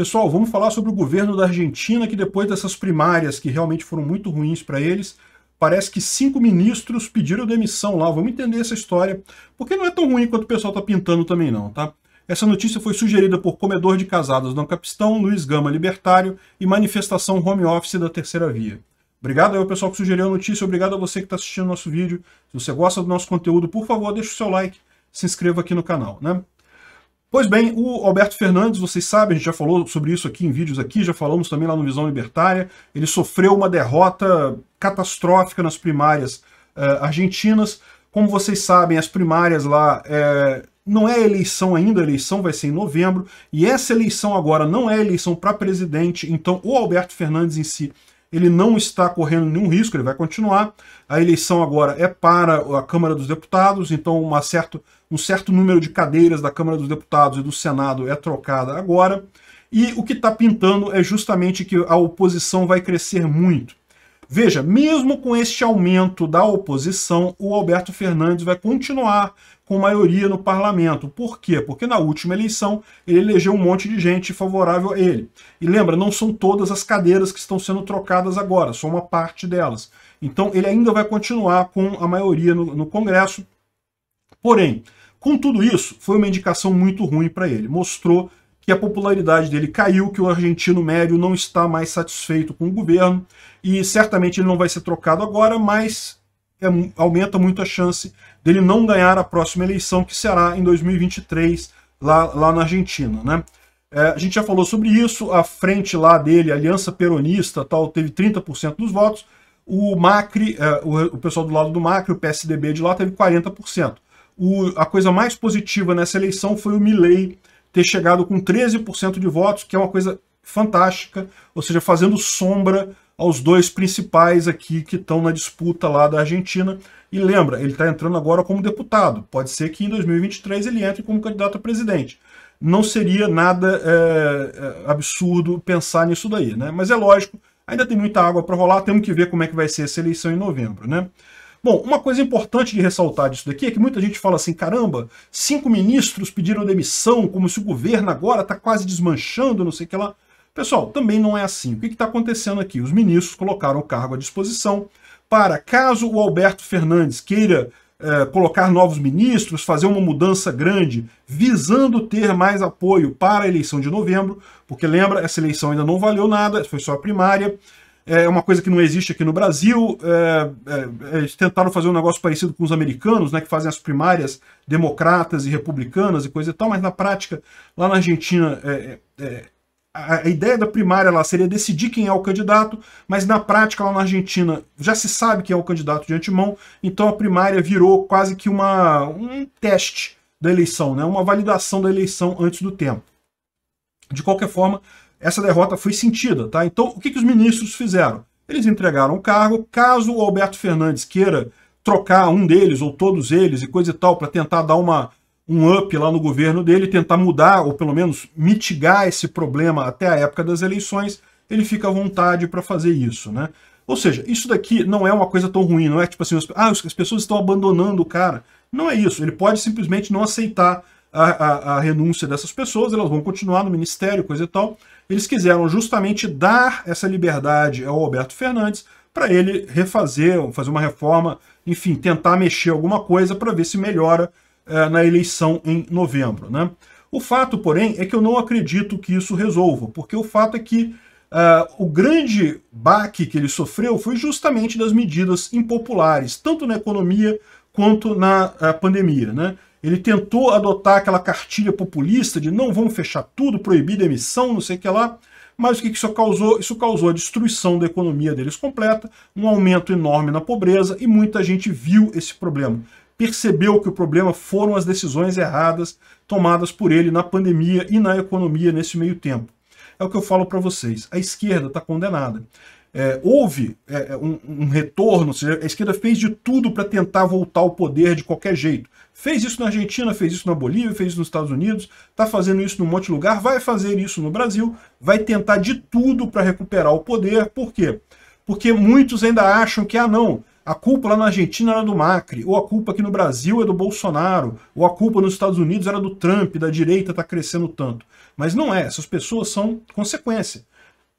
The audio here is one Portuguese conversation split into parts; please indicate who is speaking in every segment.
Speaker 1: Pessoal, vamos falar sobre o governo da Argentina, que depois dessas primárias, que realmente foram muito ruins para eles, parece que cinco ministros pediram demissão lá. Vamos entender essa história, porque não é tão ruim quanto o pessoal está pintando também não, tá? Essa notícia foi sugerida por comedor de casadas Dom Capistão, Luiz Gama Libertário e manifestação home office da Terceira Via. Obrigado ao pessoal que sugeriu a notícia, obrigado a você que está assistindo nosso vídeo. Se você gosta do nosso conteúdo, por favor, deixe o seu like, se inscreva aqui no canal, né? Pois bem, o Alberto Fernandes, vocês sabem, a gente já falou sobre isso aqui em vídeos aqui, já falamos também lá no Visão Libertária, ele sofreu uma derrota catastrófica nas primárias uh, argentinas. Como vocês sabem, as primárias lá é, não é eleição ainda, a eleição vai ser em novembro, e essa eleição agora não é eleição para presidente, então o Alberto Fernandes em si ele não está correndo nenhum risco, ele vai continuar. A eleição agora é para a Câmara dos Deputados, então uma certa um certo número de cadeiras da Câmara dos Deputados e do Senado é trocada agora, e o que está pintando é justamente que a oposição vai crescer muito. Veja, mesmo com este aumento da oposição, o Alberto Fernandes vai continuar com maioria no parlamento. Por quê? Porque na última eleição ele elegeu um monte de gente favorável a ele. E lembra, não são todas as cadeiras que estão sendo trocadas agora, só uma parte delas. Então ele ainda vai continuar com a maioria no, no Congresso Porém, com tudo isso, foi uma indicação muito ruim para ele. Mostrou que a popularidade dele caiu, que o argentino médio não está mais satisfeito com o governo e certamente ele não vai ser trocado agora, mas é, aumenta muito a chance dele não ganhar a próxima eleição, que será em 2023, lá, lá na Argentina. Né? É, a gente já falou sobre isso, a frente lá dele, a Aliança Peronista, tal, teve 30% dos votos, o Macri, é, o, o pessoal do lado do Macri, o PSDB de lá, teve 40% o, a coisa mais positiva nessa eleição foi o Milley ter chegado com 13% de votos, que é uma coisa fantástica, ou seja, fazendo sombra aos dois principais aqui que estão na disputa lá da Argentina. E lembra, ele está entrando agora como deputado. Pode ser que em 2023 ele entre como candidato a presidente. Não seria nada é, é, absurdo pensar nisso daí, né? Mas é lógico, ainda tem muita água para rolar, temos que ver como é que vai ser essa eleição em novembro, né? Bom, uma coisa importante de ressaltar disso daqui é que muita gente fala assim, caramba, cinco ministros pediram demissão, como se o governo agora está quase desmanchando, não sei o que lá. Pessoal, também não é assim. O que está acontecendo aqui? Os ministros colocaram o cargo à disposição para, caso o Alberto Fernandes queira é, colocar novos ministros, fazer uma mudança grande, visando ter mais apoio para a eleição de novembro, porque lembra, essa eleição ainda não valeu nada, foi só a primária, é uma coisa que não existe aqui no Brasil. É, é, é, eles tentaram fazer um negócio parecido com os americanos, né, que fazem as primárias democratas e republicanas e coisa e tal, mas na prática, lá na Argentina, é, é, é a ideia da primária lá seria decidir quem é o candidato, mas na prática lá na Argentina já se sabe quem é o candidato de antemão, então a primária virou quase que uma, um teste da eleição, né? uma validação da eleição antes do tempo. De qualquer forma, essa derrota foi sentida, tá? Então, o que, que os ministros fizeram? Eles entregaram o cargo, caso o Alberto Fernandes queira trocar um deles ou todos eles e coisa e tal para tentar dar uma um up lá no governo dele, tentar mudar ou pelo menos mitigar esse problema até a época das eleições, ele fica à vontade para fazer isso, né? Ou seja, isso daqui não é uma coisa tão ruim, não é tipo assim, ah, as pessoas estão abandonando o cara. Não é isso, ele pode simplesmente não aceitar a, a, a renúncia dessas pessoas, elas vão continuar no ministério, coisa e tal, eles quiseram justamente dar essa liberdade ao Alberto Fernandes para ele refazer, fazer uma reforma, enfim, tentar mexer alguma coisa para ver se melhora eh, na eleição em novembro. Né? O fato, porém, é que eu não acredito que isso resolva, porque o fato é que Uh, o grande baque que ele sofreu foi justamente das medidas impopulares, tanto na economia quanto na uh, pandemia. Né? Ele tentou adotar aquela cartilha populista de não vamos fechar tudo, proibir demissão, não sei o que lá. Mas o que isso causou? Isso causou a destruição da economia deles completa, um aumento enorme na pobreza e muita gente viu esse problema. Percebeu que o problema foram as decisões erradas tomadas por ele na pandemia e na economia nesse meio tempo. É o que eu falo para vocês. A esquerda está condenada é, houve é, é, um, um, retorno, ou seja, a esquerda fez de tudo para tentar voltar ao poder de qualquer jeito. Fez isso na Argentina, fez isso na Bolívia, fez isso nos Estados Unidos, está fazendo isso num monte de lugar, vai fazer isso no Brasil, vai tentar de tudo para recuperar o poder. Por quê? Porque muitos ainda acham que, ah, não, a culpa lá na Argentina era do Macri, ou a culpa aqui no Brasil é do Bolsonaro, ou a culpa nos Estados Unidos era do Trump, da direita está crescendo tanto. Mas não é, essas pessoas são consequência.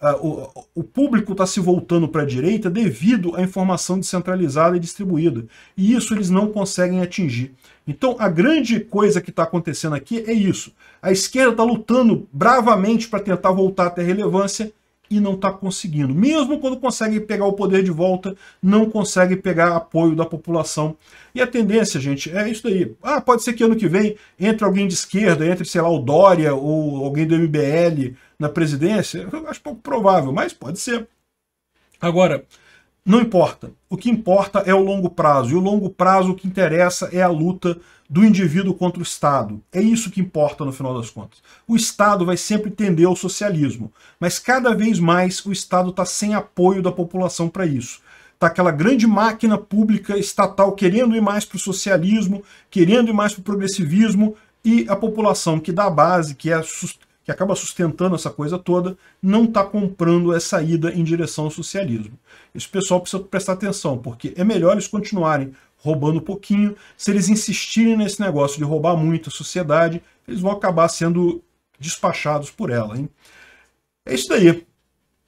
Speaker 1: Ah, o, o público está se voltando para a direita devido à informação descentralizada e distribuída. E isso eles não conseguem atingir. Então, a grande coisa que está acontecendo aqui é isso. A esquerda está lutando bravamente para tentar voltar a ter relevância e não está conseguindo. Mesmo quando consegue pegar o poder de volta, não consegue pegar apoio da população. E a tendência, gente, é isso daí. Ah, pode ser que ano que vem entre alguém de esquerda, entre, sei lá, o Dória ou alguém do MBL na presidência. Eu acho pouco provável, mas pode ser. Agora, não importa. O que importa é o longo prazo. E o longo prazo, o que interessa é a luta do indivíduo contra o Estado. É isso que importa no final das contas. O Estado vai sempre tender ao socialismo, mas cada vez mais o Estado está sem apoio da população para isso. Está aquela grande máquina pública estatal querendo ir mais para o socialismo, querendo ir mais para o progressivismo, e a população que dá a base, que é que acaba sustentando essa coisa toda, não está comprando essa ida em direção ao socialismo. Esse pessoal precisa prestar atenção, porque é melhor eles continuarem roubando pouquinho. Se eles insistirem nesse negócio de roubar muito a sociedade, eles vão acabar sendo despachados por ela. Hein? É isso daí.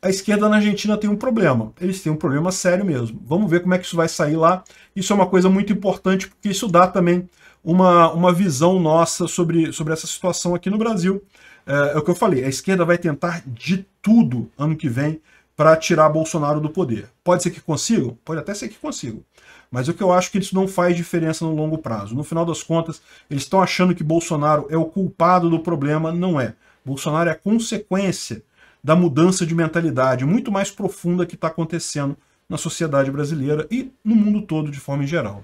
Speaker 1: A esquerda na Argentina tem um problema. Eles têm um problema sério mesmo. Vamos ver como é que isso vai sair lá. Isso é uma coisa muito importante, porque isso dá também uma, uma visão nossa sobre, sobre essa situação aqui no Brasil é, é o que eu falei, a esquerda vai tentar de tudo ano que vem para tirar Bolsonaro do poder. Pode ser que consigam? Pode até ser que consigam. Mas o que eu acho que isso não faz diferença no longo prazo. No final das contas, eles estão achando que Bolsonaro é o culpado do problema, não é. Bolsonaro é a consequência da mudança de mentalidade muito mais profunda que está acontecendo na sociedade brasileira e no mundo todo de forma geral